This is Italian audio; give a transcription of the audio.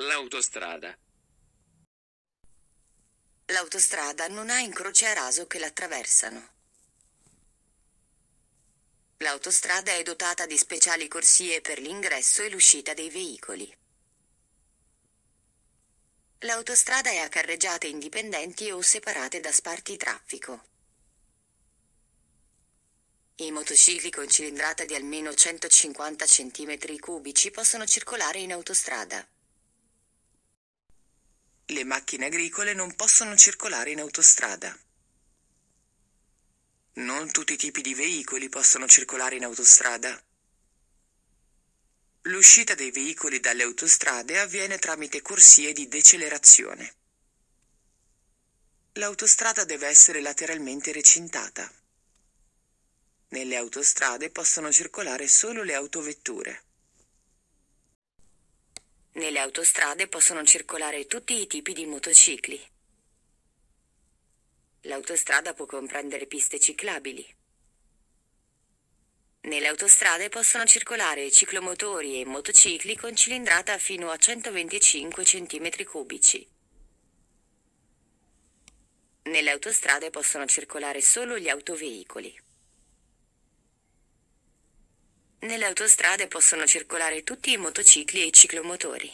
L'autostrada. L'autostrada non ha incroci a raso che l'attraversano. L'autostrada è dotata di speciali corsie per l'ingresso e l'uscita dei veicoli. L'autostrada è a carreggiate indipendenti o separate da sparti traffico. I motocicli con cilindrata di almeno 150 cm3 possono circolare in autostrada. Le macchine agricole non possono circolare in autostrada. Non tutti i tipi di veicoli possono circolare in autostrada. L'uscita dei veicoli dalle autostrade avviene tramite corsie di decelerazione. L'autostrada deve essere lateralmente recintata. Nelle autostrade possono circolare solo le autovetture. Nelle autostrade possono circolare tutti i tipi di motocicli. L'autostrada può comprendere piste ciclabili. Nelle autostrade possono circolare ciclomotori e motocicli con cilindrata fino a 125 cm3. Nelle autostrade possono circolare solo gli autoveicoli. Nelle autostrade possono circolare tutti i motocicli e i ciclomotori.